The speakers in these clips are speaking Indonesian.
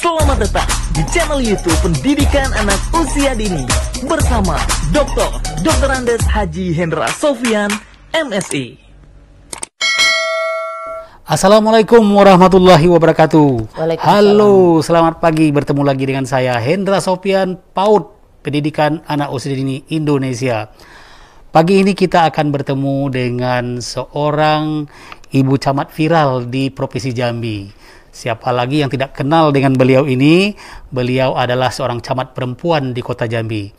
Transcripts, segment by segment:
Selamat datang di channel YouTube Pendidikan Anak Usia Dini bersama Dr. Dr. Andes Haji Hendra Sofian, MSI. Assalamualaikum warahmatullahi wabarakatuh. Halo, selamat pagi. Bertemu lagi dengan saya Hendra Sofian PAUD Pendidikan Anak Usia Dini Indonesia. Pagi ini kita akan bertemu dengan seorang ibu camat viral di Provinsi Jambi. Siapa lagi yang tidak kenal dengan beliau ini? Beliau adalah seorang camat perempuan di Kota Jambi.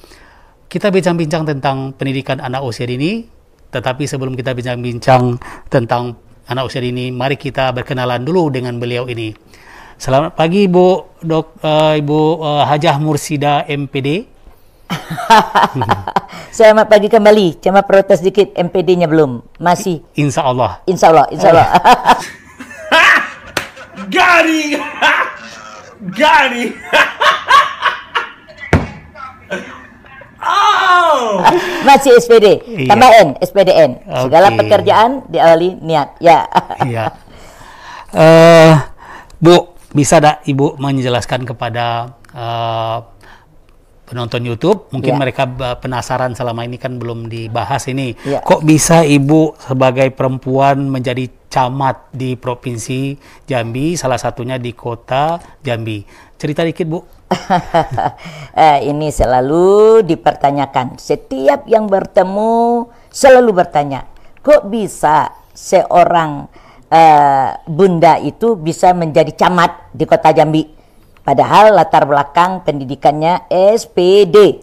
Kita bincang-bincang tentang pendidikan anak usia dini, tetapi sebelum kita bincang-bincang tentang anak usia dini, mari kita berkenalan dulu dengan beliau ini. Selamat pagi eh, Ibu Dok uh, eh, Ibu uh, Hajah Mursida MPD. Selamat pagi kembali. Cuma protes dikit MPD-nya belum. Masih. Insya Allah. Insya Allah. Insya Allah. Gari, Gari, oh! Masih SPD, iya. tambahin SPDN. Okay. Segala pekerjaan diawali niat. Ya. Iya. Uh, Bu, bisa dak Ibu menjelaskan kepada uh, penonton YouTube, mungkin yeah. mereka penasaran selama ini kan belum dibahas ini. Yeah. Kok bisa ibu sebagai perempuan menjadi camat di Provinsi Jambi, salah satunya di Kota Jambi. Cerita dikit, Bu. Eh, ini selalu dipertanyakan. Setiap yang bertemu selalu bertanya, kok bisa seorang eh, bunda itu bisa menjadi camat di Kota Jambi? Padahal latar belakang pendidikannya SPD.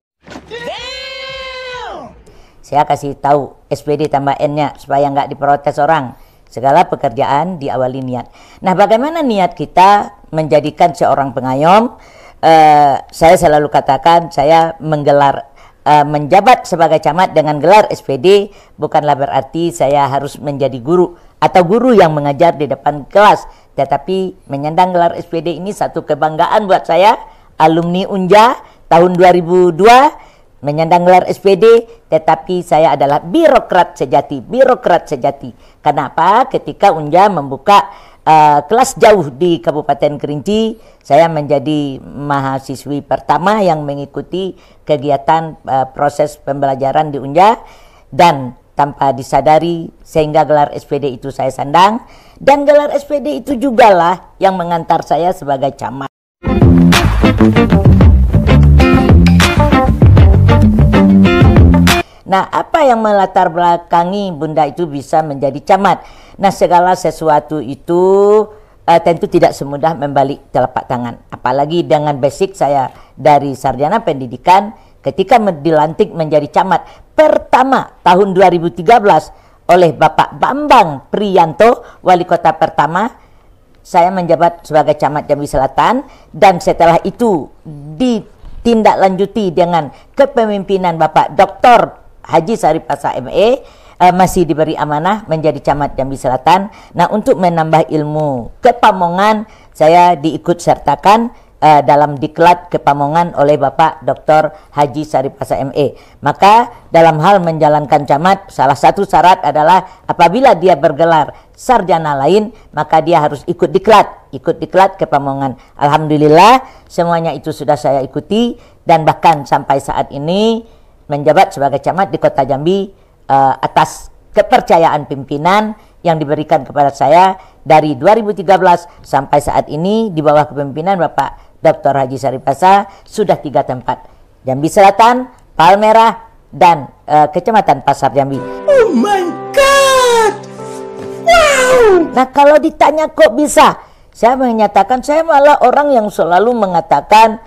Saya kasih tahu SPD tambah N-nya supaya nggak diprotes orang Segala pekerjaan diawali niat. Nah, bagaimana niat kita menjadikan seorang pengayom? Uh, saya selalu katakan saya menggelar uh, menjabat sebagai camat dengan gelar SPD bukanlah berarti saya harus menjadi guru atau guru yang mengajar di depan kelas, tetapi menyandang gelar SPD ini satu kebanggaan buat saya alumni Unja tahun 2002 menyandang gelar SPD, tetapi saya adalah birokrat sejati, birokrat sejati. Kenapa? Ketika Unja membuka uh, kelas jauh di Kabupaten Kerinci, saya menjadi mahasiswi pertama yang mengikuti kegiatan uh, proses pembelajaran di Unja dan tanpa disadari sehingga gelar SPD itu saya sandang dan gelar SPD itu jugalah yang mengantar saya sebagai camat. Nah, apa yang melatar belakangi Bunda itu bisa menjadi camat? Nah, segala sesuatu itu uh, tentu tidak semudah membalik telapak tangan. Apalagi dengan basic saya dari sarjana pendidikan ketika dilantik menjadi camat pertama tahun 2013 oleh Bapak Bambang Priyanto, wali kota pertama, saya menjabat sebagai camat Jambi Selatan dan setelah itu ditindaklanjuti dengan kepemimpinan Bapak Dr. Haji Saripasa Asa ME uh, masih diberi amanah menjadi camat Jambi Selatan. Nah, untuk menambah ilmu kepamongan saya diikut sertakan uh, dalam diklat kepamongan oleh Bapak Dr. Haji Saripasa ME. Maka dalam hal menjalankan camat, salah satu syarat adalah apabila dia bergelar sarjana lain, maka dia harus ikut diklat, ikut diklat ke Alhamdulillah, semuanya itu sudah saya ikuti dan bahkan sampai saat ini menjabat sebagai camat di Kota Jambi uh, atas kepercayaan pimpinan yang diberikan kepada saya dari 2013 sampai saat ini di bawah kepemimpinan Bapak Dr. Haji Saripasa sudah tiga tempat Jambi Selatan, Palmerah dan uh, Kecamatan Pasar Jambi. Oh my God! Wow! Nah kalau ditanya kok bisa, saya menyatakan saya malah orang yang selalu mengatakan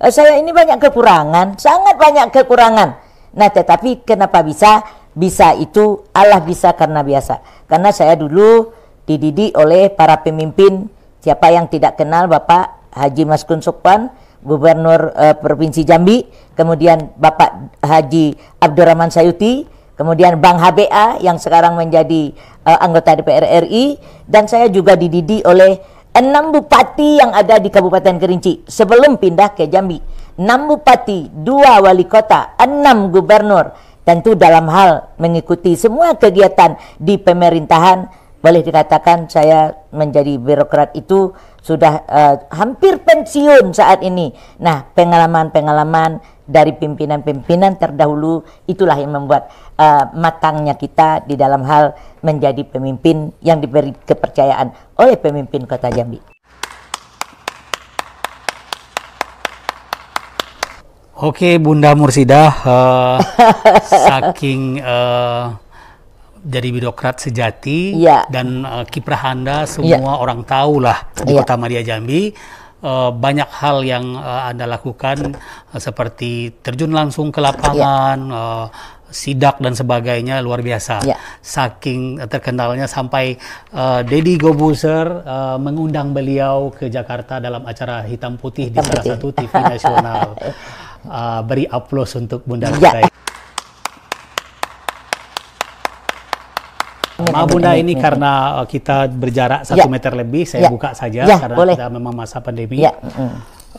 eh, saya ini banyak kekurangan, sangat banyak kekurangan. Nah, tetapi kenapa bisa? Bisa itu Allah bisa karena biasa. Karena saya dulu dididik oleh para pemimpin siapa yang tidak kenal Bapak Haji Mas Sokpan, Gubernur eh, Provinsi Jambi, kemudian Bapak Haji Abdurrahman Sayuti, kemudian Bang HBA yang sekarang menjadi uh, anggota DPR RI dan saya juga dididik oleh enam bupati yang ada di Kabupaten Kerinci sebelum pindah ke Jambi. 6 bupati, 2 wali kota, 6 gubernur. Tentu dalam hal mengikuti semua kegiatan di pemerintahan, boleh dikatakan saya menjadi birokrat itu sudah uh, hampir pensiun saat ini. Nah, pengalaman-pengalaman dari pimpinan-pimpinan terdahulu itulah yang membuat uh, matangnya kita di dalam hal menjadi pemimpin yang diberi kepercayaan oleh pemimpin Kota Jambi. Oke, Bunda Mursidah, uh, saking uh, jadi birokrat sejati ya. dan uh, kiprah Anda iya. semua ya. orang tahu lah di ya. Kota Maria Jambi. Uh, banyak hal yang uh, Anda lakukan uh, seperti terjun langsung ke lapangan, ya. uh, sidak dan sebagainya luar biasa. Ya. Saking terkenalnya sampai uh, Deddy Gobuser uh, mengundang beliau ke Jakarta dalam acara Hitam Putih Hitam di Putih. salah satu TV nasional. uh, beri aplaus untuk Bunda ya. kita. Ya, Ma Bunda ini karena uh, kita berjarak satu ya. meter lebih, saya ya. buka saja ya, karena boleh. kita memang masa pandemi. Ya.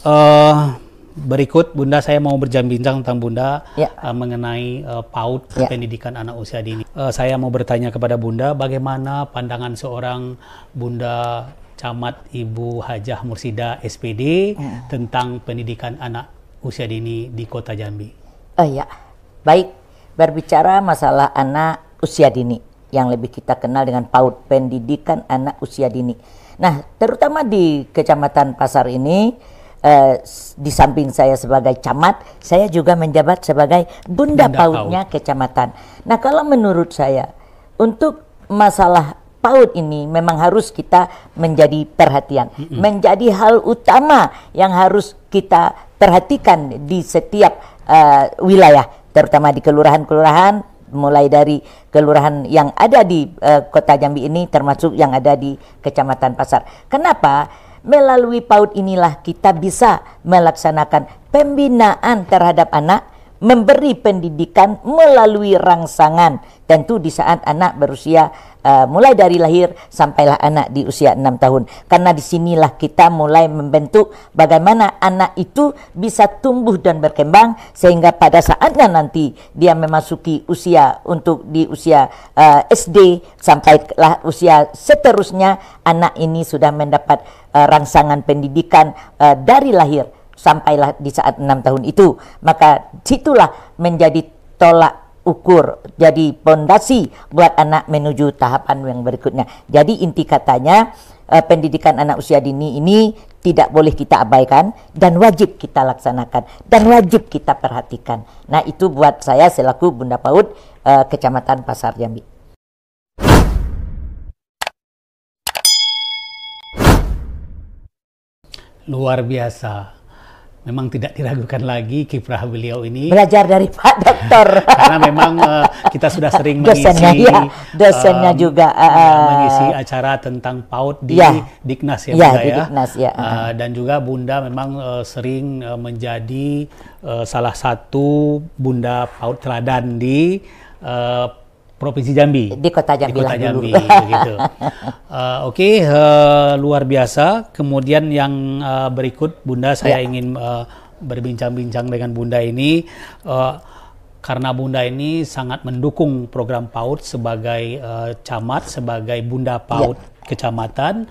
Uh, berikut Bunda saya mau berjam bincang tentang Bunda ya. uh, mengenai uh, PAUD ya. pendidikan anak usia dini. Uh, saya mau bertanya kepada Bunda bagaimana pandangan seorang Bunda Camat Ibu Hajah Mursida SPD ya. Mm. tentang pendidikan anak usia dini di Kota Jambi? Oh ya, baik. Berbicara masalah anak usia dini yang lebih kita kenal dengan PAUD Pendidikan Anak Usia Dini. Nah, terutama di Kecamatan Pasar ini eh, di samping saya sebagai camat, saya juga menjabat sebagai bunda, bunda paud kecamatan. Nah, kalau menurut saya untuk masalah PAUD ini memang harus kita menjadi perhatian, mm -hmm. menjadi hal utama yang harus kita perhatikan di setiap uh, wilayah, terutama di kelurahan-kelurahan, mulai dari kelurahan yang ada di uh, Kota Jambi ini, termasuk yang ada di Kecamatan Pasar. Kenapa? Melalui PAUD inilah kita bisa melaksanakan pembinaan terhadap anak, memberi pendidikan melalui rangsangan, tentu di saat anak berusia uh, mulai dari lahir sampailah anak di usia enam tahun karena disinilah kita mulai membentuk bagaimana anak itu bisa tumbuh dan berkembang sehingga pada saatnya nanti dia memasuki usia untuk di usia uh, eh, SD sampailah usia seterusnya anak ini sudah mendapat uh, rangsangan pendidikan uh, dari lahir sampailah di saat enam tahun itu maka situlah menjadi tolak ukur jadi pondasi buat anak menuju tahapan yang berikutnya. Jadi inti katanya eh, pendidikan anak usia dini ini tidak boleh kita abaikan dan wajib kita laksanakan dan wajib kita perhatikan. Nah, itu buat saya selaku Bunda paud eh, Kecamatan Pasar Jambi. Luar biasa memang tidak diragukan lagi kiprah beliau ini belajar dari Pak Dokter karena memang uh, kita sudah sering dosennya, mengisi iya. eh, eh, ya, dosennya um, juga uh, mengisi acara tentang PAUD di ya, Diknas ya, ya Bunda di ya Diknas, ya. uh, dan juga Bunda memang uh, sering uh, menjadi uh, salah satu Bunda PAUD teladan di uh, Provinsi Jambi. Di Kota Jambi. Di Kota Jambi, Uh, Oke, okay, uh, eh, luar biasa. Kemudian yang uh, berikut, Bunda, saya ya. ingin uh, berbincang-bincang dengan Bunda ini. Uh, karena Bunda ini sangat mendukung program PAUD sebagai uh, camat, sebagai Bunda PAUD ya. kecamatan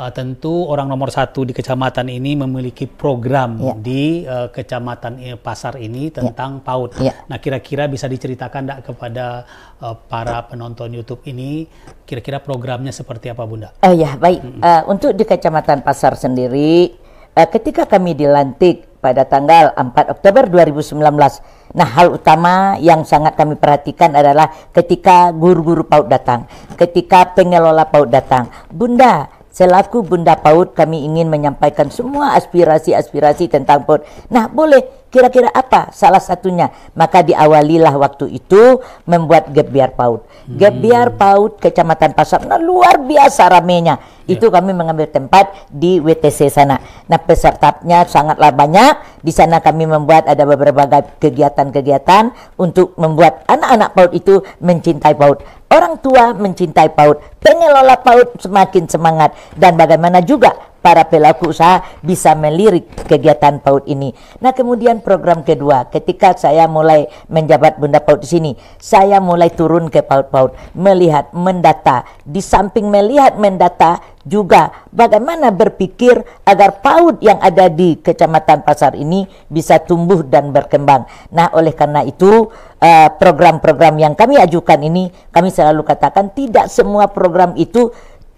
uh, tentu orang nomor satu di kecamatan ini memiliki program ya. di uh, kecamatan eh, pasar ini ya. tentang ya. PAUD. Ya. Nah, kira-kira bisa diceritakan tidak kepada uh, para ya. penonton YouTube ini kira-kira programnya seperti apa, Bunda? Oh ya, baik. Mm -hmm. uh, untuk di kecamatan pasar sendiri, uh, ketika kami dilantik pada tanggal 4 Oktober 2019. Nah, hal utama yang sangat kami perhatikan adalah ketika guru-guru PAUD datang, ketika pengelola PAUD datang. Bunda, Selaku Bunda paut kami ingin menyampaikan semua aspirasi-aspirasi tentang paut. Nah boleh, kira-kira apa salah satunya? Maka diawalilah waktu itu membuat Gebiar paut. Hmm. Gebiar paut Kecamatan Pasar, nah luar biasa ramenya. Yeah. Itu kami mengambil tempat di WTC sana. Nah pesertanya sangatlah banyak. Di sana kami membuat ada beberapa kegiatan-kegiatan untuk membuat anak-anak paut itu mencintai paut. Orang tua mencintai PAUD, pengelola PAUD semakin semangat, dan bagaimana juga para pelaku usaha bisa melirik kegiatan PAUD ini. Nah, kemudian program kedua, ketika saya mulai menjabat Bunda PAUD di sini, saya mulai turun ke PAUD-PAUD, melihat, mendata. Di samping melihat, mendata, juga bagaimana berpikir agar PAUD yang ada di Kecamatan Pasar ini bisa tumbuh dan berkembang. Nah, oleh karena itu eh, program-program yang kami ajukan ini kami selalu katakan tidak semua program itu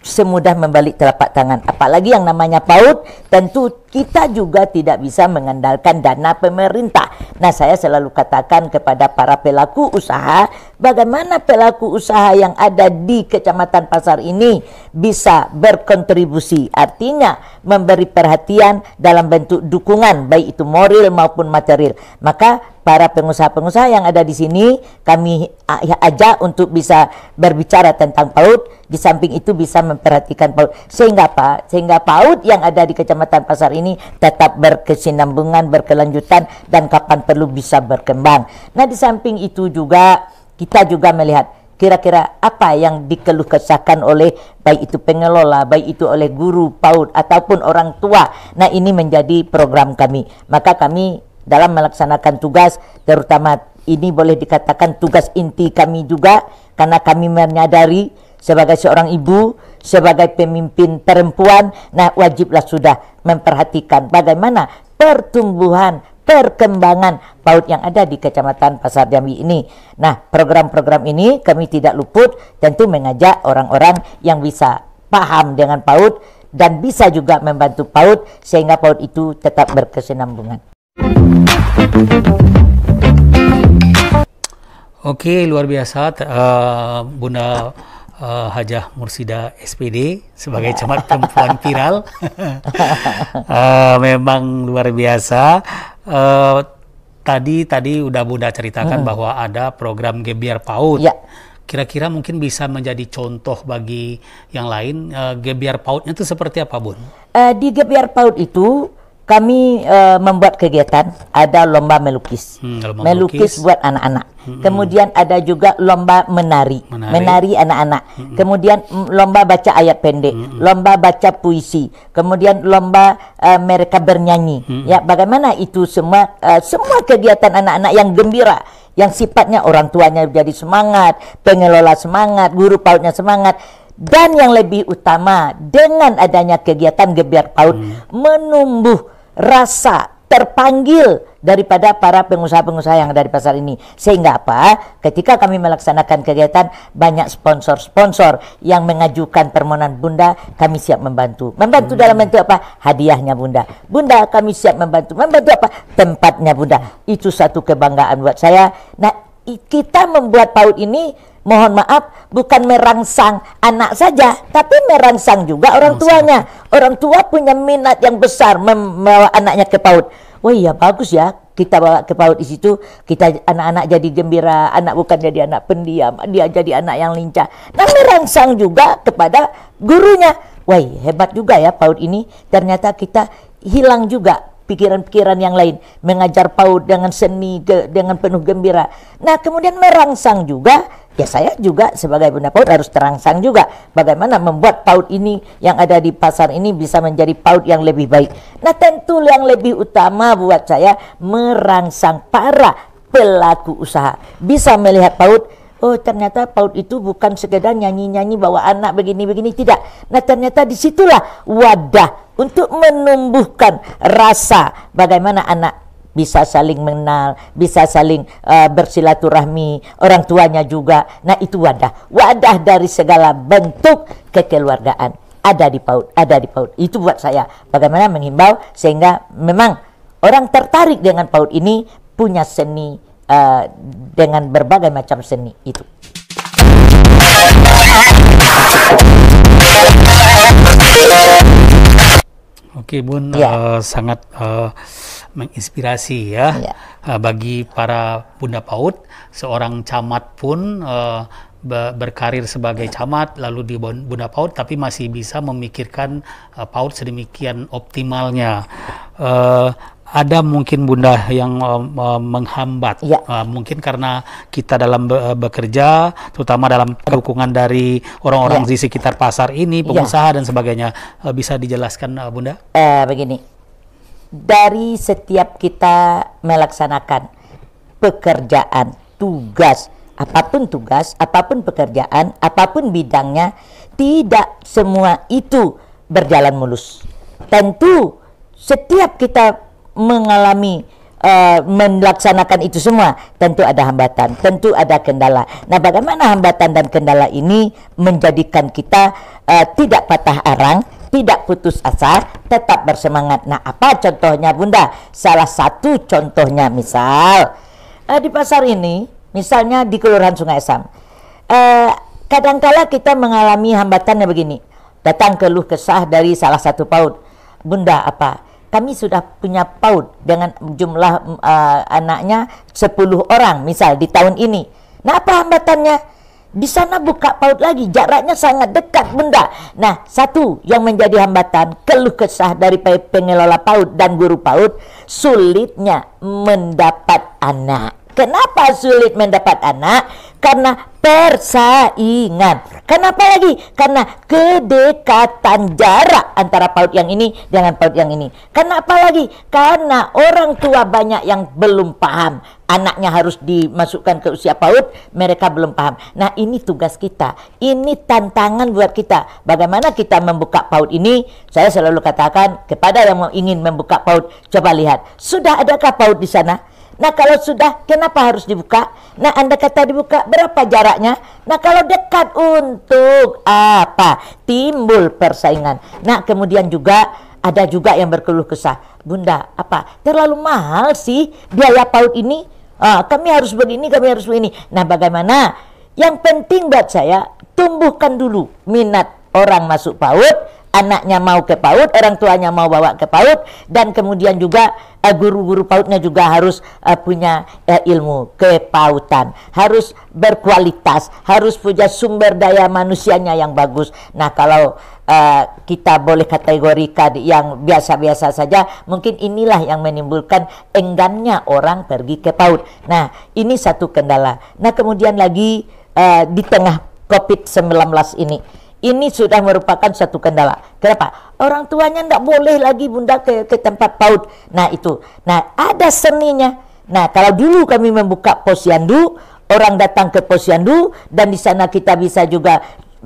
semudah membalik telapak tangan. Apalagi yang namanya PAUD tentu kita juga tidak bisa mengandalkan dana pemerintah. Nah, saya selalu katakan kepada para pelaku usaha, bagaimana pelaku usaha yang ada di Kecamatan Pasar ini bisa berkontribusi, artinya memberi perhatian dalam bentuk dukungan, baik itu moral maupun material. Maka para pengusaha-pengusaha yang ada di sini kami ajak untuk bisa berbicara tentang PAUD di samping itu bisa memperhatikan PAUD sehingga apa sehingga PAUD yang ada di Kecamatan Pasar ini ini tetap berkesinambungan, berkelanjutan dan kapan perlu bisa berkembang. Nah, di samping itu juga kita juga melihat kira-kira apa yang dikeluh kesahkan oleh baik itu pengelola, baik itu oleh guru PAUD ataupun orang tua. Nah, ini menjadi program kami. Maka kami dalam melaksanakan tugas terutama ini boleh dikatakan tugas inti kami juga karena kami menyadari sebagai seorang ibu, sebagai pemimpin perempuan, nah wajiblah sudah memperhatikan bagaimana pertumbuhan, perkembangan PAUD yang ada di Kecamatan Pasar Jambi ini. Nah, program-program ini kami tidak luput tentu mengajak orang-orang yang bisa paham dengan PAUD dan bisa juga membantu PAUD sehingga PAUD itu tetap berkesinambungan. Oke, luar biasa uh, Bunda uh, Hajah Mursida SPD sebagai camat perempuan viral. uh, memang luar biasa. Uh, tadi tadi udah Bunda ceritakan hmm. bahwa ada program Gebiar PAUD. Ya. Kira-kira mungkin bisa menjadi contoh bagi yang lain uh, Gebiar itu seperti apa, Bun? Uh, di Gebiar PAUD itu kami uh, membuat kegiatan ada lomba melukis hmm, lomba melukis melukis buat anak-anak hmm, hmm. kemudian ada juga lomba menari menari, anak-anak hmm, hmm. kemudian mm, lomba baca ayat pendek hmm, hmm, lomba baca puisi kemudian lomba uh, mereka bernyanyi hmm, ya bagaimana itu semua uh, semua kegiatan anak-anak yang gembira yang sifatnya orang tuanya jadi semangat pengelola semangat guru pautnya semangat dan yang lebih utama dengan adanya kegiatan gebiar paut hmm. menumbuh rasa terpanggil daripada para pengusaha-pengusaha yang ada di pasar ini. Sehingga apa? Ketika kami melaksanakan kegiatan, banyak sponsor-sponsor yang mengajukan permohonan Bunda, kami siap membantu. Membantu hmm. dalam bentuk apa? Hadiahnya Bunda. Bunda, kami siap membantu. Membantu apa? Tempatnya Bunda. Itu satu kebanggaan buat saya. Nah, kita membuat PAUD ini mohon maaf bukan merangsang anak saja tapi merangsang juga orang tuanya orang tua punya minat yang besar membawa anaknya ke PAUD wah iya bagus ya kita bawa ke PAUD di situ kita anak-anak jadi gembira anak bukan jadi anak pendiam dia jadi anak yang lincah nah merangsang juga kepada gurunya wah iya, hebat juga ya PAUD ini ternyata kita hilang juga pikiran-pikiran yang lain, mengajar PAUD dengan seni ke, dengan penuh gembira. Nah, kemudian merangsang juga ya saya juga sebagai bunda PAUD harus terangsang juga bagaimana membuat PAUD ini yang ada di pasar ini bisa menjadi PAUD yang lebih baik. Nah, tentu yang lebih utama buat saya merangsang para pelaku usaha bisa melihat PAUD oh ternyata PAUD itu bukan sekedar nyanyi-nyanyi bawa anak begini-begini tidak. Nah, ternyata disitulah wadah untuk menumbuhkan rasa bagaimana anak bisa saling mengenal, bisa saling uh, bersilaturahmi, orang tuanya juga. Nah, itu wadah. Wadah dari segala bentuk kekeluargaan ada di paut, ada di paut Itu buat saya bagaimana menghimbau sehingga memang orang tertarik dengan paut ini punya seni uh, dengan berbagai macam seni itu. Oke Bun, ya. uh, sangat uh, menginspirasi ya, ya. Uh, bagi para bunda PAUD. Seorang camat pun uh, berkarir sebagai ya. camat lalu di Bunda PAUD tapi masih bisa memikirkan uh, PAUD sedemikian optimalnya. Uh, ada mungkin bunda yang uh, menghambat ya. uh, mungkin karena kita dalam be bekerja terutama dalam dukungan dari orang-orang ya. di sekitar pasar ini ya. pengusaha ya. dan sebagainya uh, bisa dijelaskan uh, bunda uh, begini dari setiap kita melaksanakan pekerjaan tugas apapun tugas apapun pekerjaan apapun bidangnya tidak semua itu berjalan mulus tentu setiap kita mengalami uh, melaksanakan itu semua tentu ada hambatan, tentu ada kendala. Nah, bagaimana hambatan dan kendala ini menjadikan kita uh, tidak patah arang, tidak putus asa, tetap bersemangat. Nah, apa contohnya Bunda? Salah satu contohnya misal uh, di pasar ini, misalnya di Kelurahan Sungai Sam. Uh, kadangkala kita mengalami hambatannya begini. Datang keluh kesah dari salah satu PAUD. Bunda apa? kami sudah punya paut dengan jumlah uh, anaknya 10 orang misal di tahun ini. Nah, apa hambatannya? Di sana buka PAUD lagi, jaraknya sangat dekat bunda. Nah, satu yang menjadi hambatan keluh kesah dari pengelola paut dan guru paut sulitnya mendapat anak. Kenapa sulit mendapat anak? karena persaingan. Kenapa lagi? Karena kedekatan jarak antara paut yang ini dengan paut yang ini. Kenapa lagi? Karena orang tua banyak yang belum paham. Anaknya harus dimasukkan ke usia paut, mereka belum paham. Nah ini tugas kita. Ini tantangan buat kita. Bagaimana kita membuka paut ini? Saya selalu katakan kepada yang ingin membuka paut, coba lihat. Sudah adakah PAUD di sana? Nah kalau sudah kenapa harus dibuka? Nah Anda kata dibuka berapa jaraknya? Nah kalau dekat untuk apa? Timbul persaingan. Nah kemudian juga ada juga yang berkeluh kesah. Bunda apa? Terlalu mahal sih biaya PAUD ini. Ah, kami harus begini, kami harus begini. Nah bagaimana? Yang penting buat saya tumbuhkan dulu minat orang masuk PAUD anaknya mau ke PAUD, orang tuanya mau bawa ke PAUD, dan kemudian juga eh, guru-guru uh, PAUDnya juga harus eh, punya eh, ilmu ke kepautan, harus berkualitas, harus punya sumber daya manusianya yang bagus. Nah kalau kita boleh kategorikan yang biasa-biasa saja, mungkin inilah yang menimbulkan enggannya orang pergi ke PAUD. Nah ini satu kendala. Nah kemudian lagi di tengah COVID-19 ini ini sudah merupakan satu kendala. Kenapa? Orang tuanya tidak boleh lagi bunda ke, ke tempat PAUD. Nah itu. Nah ada seninya. Nah kalau dulu kami membuka posyandu, orang datang ke posyandu dan di sana kita bisa juga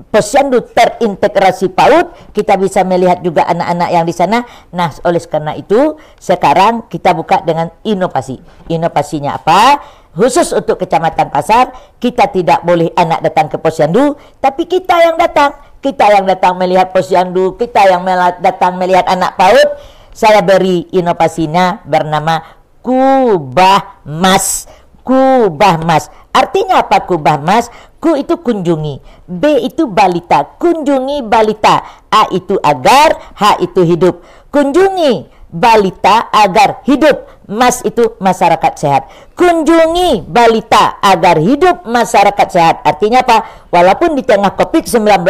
posyandu terintegrasi PAUD, kita bisa melihat juga anak-anak yang di sana. Nah, oleh karena itu, sekarang kita buka dengan inovasi. Inovasinya apa? Khusus untuk Kecamatan Pasar, kita tidak boleh anak datang ke posyandu, tapi kita yang datang kita yang datang melihat posyandu, kita yang datang melihat anak paut, saya beri inovasinya bernama kubah mas. Kubah mas. Artinya apa kubah mas? Ku itu kunjungi, B itu balita, kunjungi balita, A itu agar, H itu hidup. Kunjungi balita agar hidup Mas itu masyarakat sehat. Kunjungi balita agar hidup masyarakat sehat. Artinya apa? Walaupun di tengah COVID-19,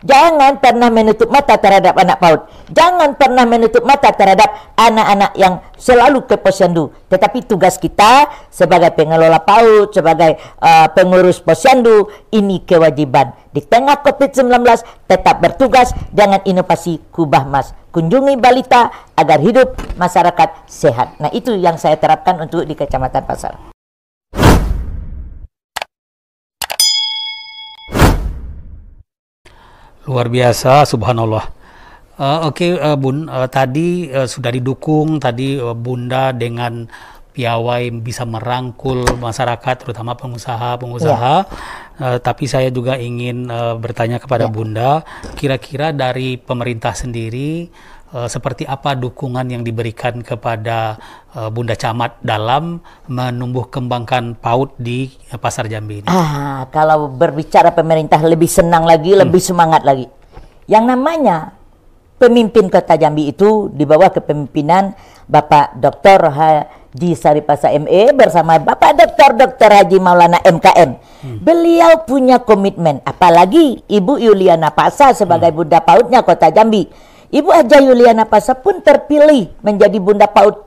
jangan pernah menutup mata terhadap anak PAUD. Jangan pernah menutup mata terhadap anak-anak yang selalu ke posyandu Tetapi tugas kita sebagai pengelola PAUD, sebagai uh, pengurus posyandu, ini kewajiban. Di tengah COVID-19, tetap bertugas dengan inovasi kubah mas. Kunjungi balita agar hidup masyarakat sehat. Nah itu yang saya terapkan untuk di Kecamatan Pasar. Luar biasa, subhanallah. Uh, Oke, okay, uh, eh, Bun, uh, tadi uh, sudah didukung, tadi uh, Bunda dengan piawai bisa merangkul masyarakat, terutama pengusaha, pengusaha. Yeah. Ya. Uh, tapi saya juga ingin uh, bertanya kepada yeah. Bunda, kira-kira dari pemerintah sendiri Eh, seperti apa dukungan yang diberikan kepada uh, Bunda Camat dalam menumbuh kembangkan PAUD di eh, Pasar Jambi ini? Ah, kalau berbicara pemerintah lebih senang lagi, hmm. lebih semangat lagi. Yang namanya pemimpin Kota Jambi itu di bawah kepemimpinan Bapak Dr. Haji Saripasa ME bersama Bapak Dr. Dr. Haji Maulana MKM. Hmm. Beliau punya komitmen apalagi Ibu Yuliana Paksa sebagai hmm. Bunda PAUDnya Kota Jambi Ibu Aja Yuliana Pasa pun terpilih menjadi Bunda paut,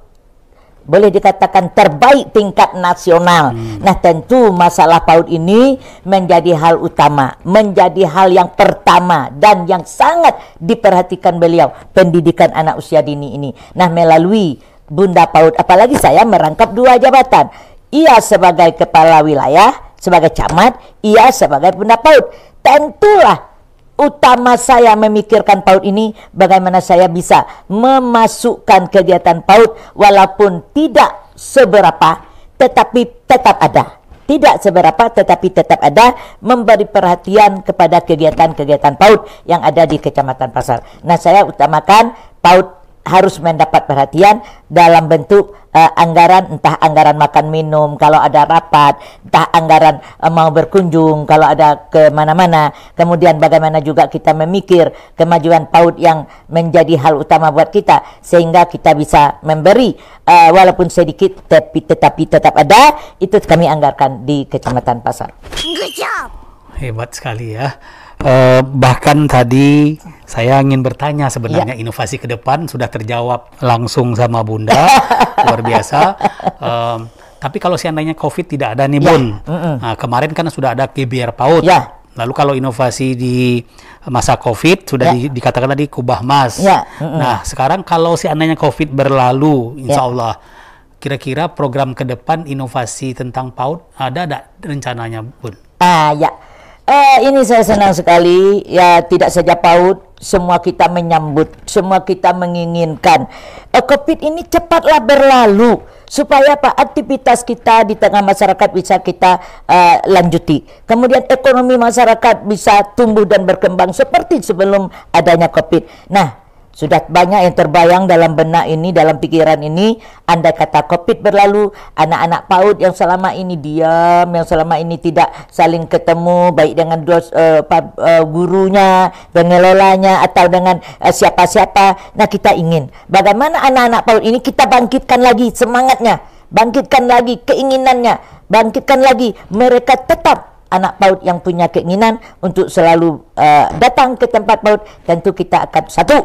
boleh dikatakan terbaik tingkat nasional. Hmm. Nah, tentu masalah paut ini menjadi hal utama, menjadi hal yang pertama dan yang sangat diperhatikan beliau pendidikan anak usia dini ini. Nah, melalui Bunda paut, apalagi saya merangkap dua jabatan. Ia sebagai kepala wilayah, sebagai camat, ia sebagai Bunda paut, Tentulah utama saya memikirkan PAUD ini bagaimana saya bisa memasukkan kegiatan PAUD walaupun tidak seberapa tetapi tetap ada. Tidak seberapa tetapi tetap ada memberi perhatian kepada kegiatan-kegiatan PAUD yang ada di Kecamatan Pasar. Nah, saya utamakan PAUD harus mendapat perhatian dalam bentuk uh, anggaran entah anggaran makan minum kalau ada rapat entah anggaran uh, mau berkunjung kalau ada kemana-mana kemudian bagaimana juga kita memikir kemajuan PAUD yang menjadi hal utama buat kita sehingga kita bisa memberi uh, walaupun sedikit tapi tetapi tetap ada itu kami anggarkan di Kecamatan Pasar. Hebat sekali ya. Eh, bahkan tadi saya ingin bertanya sebenarnya ya. inovasi ke depan sudah terjawab langsung sama Bunda luar biasa. Uh, tapi kalau seandainya COVID tidak ada nih ya. Bun, mm kemarin kan sudah ada KBR PAUD. Ya. Lalu kalau inovasi di masa COVID sudah ya. di, dikatakan tadi kubah emas. Ya. Mm Nah sekarang kalau seandainya COVID berlalu, iya. Insya ya. Allah kira-kira program ke depan inovasi tentang PAUD ada ada rencananya Bun? Ah ya Uh, ini saya senang sekali, ya tidak saja PAUD, semua kita menyambut, semua kita menginginkan. Uh, COVID ini cepatlah berlalu, supaya apa aktivitas kita di tengah masyarakat bisa kita uh, lanjuti. Kemudian ekonomi masyarakat bisa tumbuh dan berkembang seperti sebelum adanya COVID. Nah, sudah banyak yang terbayang dalam benak ini, dalam pikiran ini. Anda kata COVID berlalu, anak-anak PAUD yang selama ini diam, yang selama ini tidak saling ketemu, baik dengan dos, uh, pub, uh, gurunya, pengelolanya, atau dengan siapa eh, siapa-siapa. nah kita ingin bagaimana anak-anak PAUD ini kita bangkitkan lagi semangatnya, bangkitkan lagi keinginannya, bangkitkan lagi mereka tetap anak PAUD yang punya keinginan untuk selalu uh, datang ke tempat PAUD tentu kita akan satu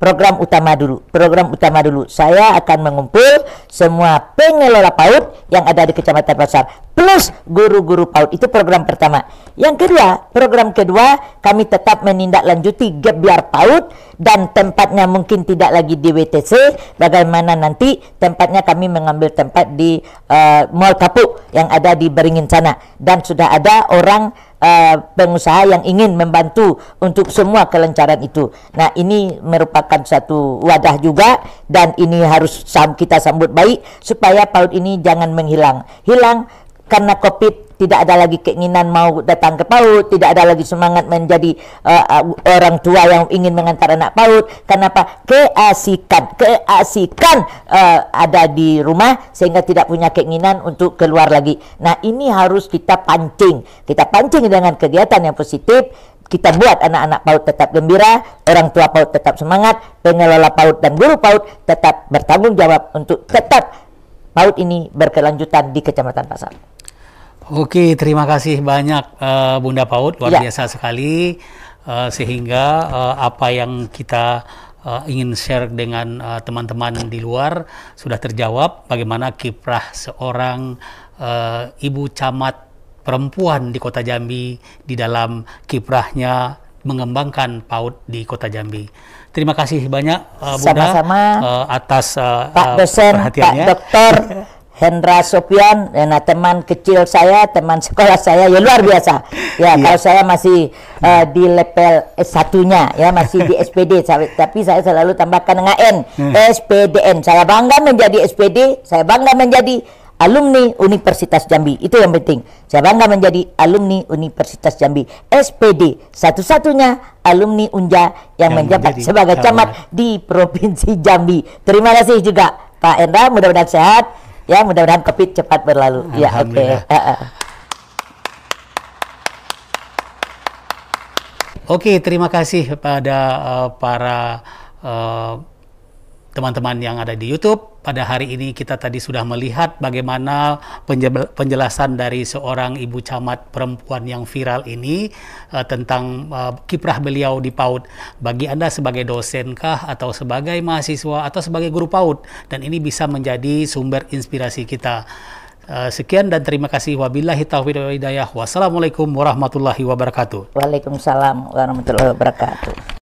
program utama dulu. Program utama dulu. Saya akan mengumpul semua pengelola PAUD yang ada di Kecamatan Pasar plus guru-guru PAUD. Itu program pertama. Yang kedua, program kedua kami tetap menindaklanjuti gebiar paut PAUD dan tempatnya mungkin tidak lagi di WTC bagaimana nanti tempatnya kami mengambil tempat di uh, Mall Kapuk yang ada di Beringin sana dan sudah ada orang uh, pengusaha yang ingin membantu untuk semua kelancaran itu. Nah, ini merupakan satu wadah juga dan ini harus kita sambut baik supaya paut ini jangan menghilang. Hilang karena COVID tidak ada lagi keinginan mau datang ke PAUD, tidak ada lagi semangat menjadi uh, orang tua yang ingin mengantar anak PAUD. Kenapa? Keasikan, keasikan uh, ada di rumah sehingga tidak punya keinginan untuk keluar lagi. Nah, ini harus kita pancing. Kita pancing dengan kegiatan yang positif, kita buat anak-anak PAUD tetap gembira, orang tua PAUD tetap semangat, pengelola PAUD dan guru PAUD tetap bertanggung jawab untuk tetap PAUD ini berkelanjutan di Kecamatan Pasar. Oke, terima kasih banyak uh, Bunda Paut, luar ya. biasa sekali uh, sehingga uh, apa yang kita uh, ingin share dengan teman-teman uh, di luar sudah terjawab bagaimana kiprah seorang uh, ibu camat perempuan di Kota Jambi di dalam kiprahnya mengembangkan PAUD di Kota Jambi. Terima kasih banyak uh, Bunda Sama -sama. Uh, atas uh, Pak dosen, Pak dokter Hendra Sopian, nah teman kecil saya, teman sekolah saya, ya luar biasa. Ya yeah. kalau saya masih uh, di level eh, S1-nya, ya masih di SPD, tapi saya selalu tambahkan dengan N, hmm. SPDN. Saya bangga menjadi SPD, saya bangga menjadi alumni Universitas Jambi. Itu yang penting. Saya bangga menjadi alumni Universitas Jambi. SPD satu-satunya alumni Unja yang, yang menjabat sebagai camat di Provinsi Jambi. Terima kasih juga Pak Hendra, mudah-mudahan sehat Ya mudah-mudahan COVID cepat berlalu. Ya oke. Okay. Oke, okay, terima kasih kepada uh, para eh, teman-teman uh, teman -teman yang ada di YouTube pada hari ini kita tadi sudah melihat bagaimana penjelasan dari seorang ibu camat perempuan yang viral ini uh, tentang uh, kiprah beliau di PAUD. Bagi Anda sebagai dosen kah atau sebagai mahasiswa atau sebagai guru PAUD dan ini bisa menjadi sumber inspirasi kita. Uh, sekian dan terima kasih wabillahi taufiq wa hidayah. Wassalamualaikum warahmatullahi wabarakatuh. Waalaikumsalam warahmatullahi wabarakatuh.